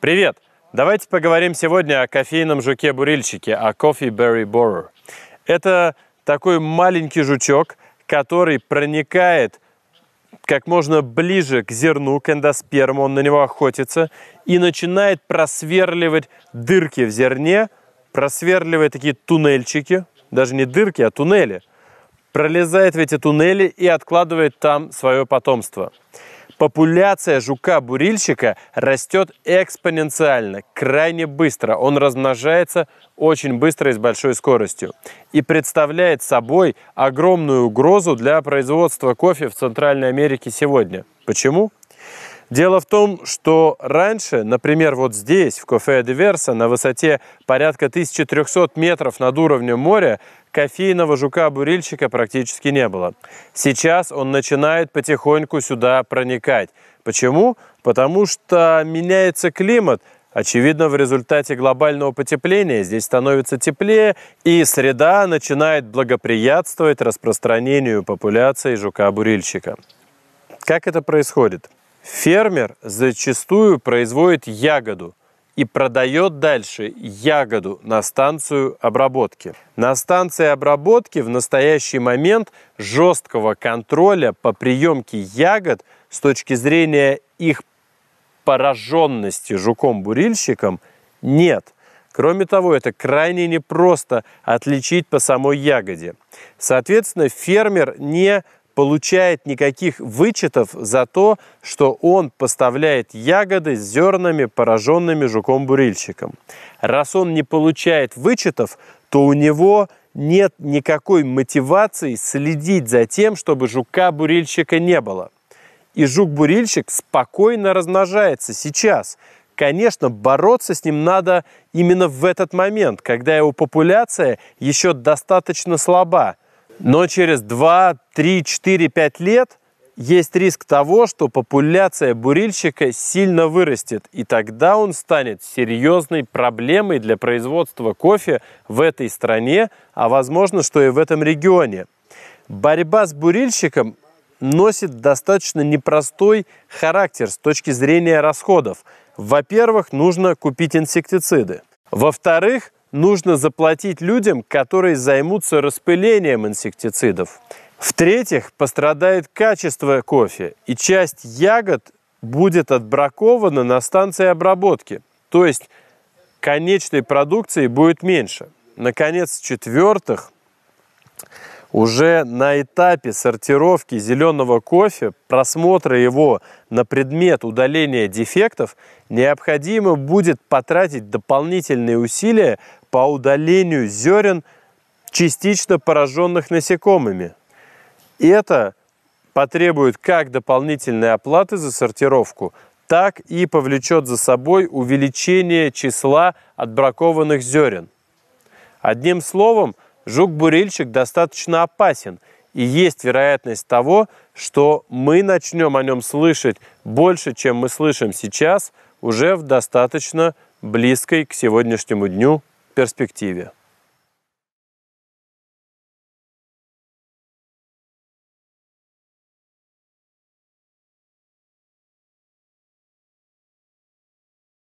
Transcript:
Привет! Давайте поговорим сегодня о кофейном жуке-бурильщике, о Coffee Berry Borer. Это такой маленький жучок, который проникает как можно ближе к зерну, к эндосперму, он на него охотится и начинает просверливать дырки в зерне, просверливает такие туннельчики, даже не дырки, а туннели, пролезает в эти туннели и откладывает там свое потомство. Популяция жука-бурильщика растет экспоненциально, крайне быстро. Он размножается очень быстро и с большой скоростью. И представляет собой огромную угрозу для производства кофе в Центральной Америке сегодня. Почему? Дело в том, что раньше, например, вот здесь, в Кофе Диверса, на высоте порядка 1300 метров над уровнем моря, кофейного жука-бурильщика практически не было. Сейчас он начинает потихоньку сюда проникать. Почему? Потому что меняется климат, Очевидно, в результате глобального потепления здесь становится теплее, и среда начинает благоприятствовать распространению популяции жука-бурильщика. Как это происходит? Фермер зачастую производит ягоду и продает дальше ягоду на станцию обработки. На станции обработки в настоящий момент жесткого контроля по приемке ягод с точки зрения их пораженности жуком-бурильщиком нет – Кроме того, это крайне непросто отличить по самой ягоде. Соответственно, фермер не получает никаких вычетов за то, что он поставляет ягоды с зернами, пораженными жуком-бурильщиком. Раз он не получает вычетов, то у него нет никакой мотивации следить за тем, чтобы жука-бурильщика не было. И жук-бурильщик спокойно размножается сейчас. Конечно, бороться с ним надо именно в этот момент, когда его популяция еще достаточно слаба, но через 2, 3, 4, 5 лет есть риск того, что популяция бурильщика сильно вырастет, и тогда он станет серьезной проблемой для производства кофе в этой стране, а возможно, что и в этом регионе. Борьба с бурильщиком носит достаточно непростой характер с точки зрения расходов. Во-первых, нужно купить инсектициды. Во-вторых, нужно заплатить людям, которые займутся распылением инсектицидов. В-третьих, пострадает качество кофе, и часть ягод будет отбракована на станции обработки, то есть конечной продукции будет меньше. Наконец, в-четвертых, уже на этапе сортировки зеленого кофе, просмотра его на предмет удаления дефектов, необходимо будет потратить дополнительные усилия по удалению зерен, частично пораженных насекомыми. И это потребует как дополнительной оплаты за сортировку, так и повлечет за собой увеличение числа отбракованных зерен. Одним словом, жук-бурильщик достаточно опасен, и есть вероятность того, что мы начнем о нем слышать больше, чем мы слышим сейчас, уже в достаточно близкой к сегодняшнему дню перспективе.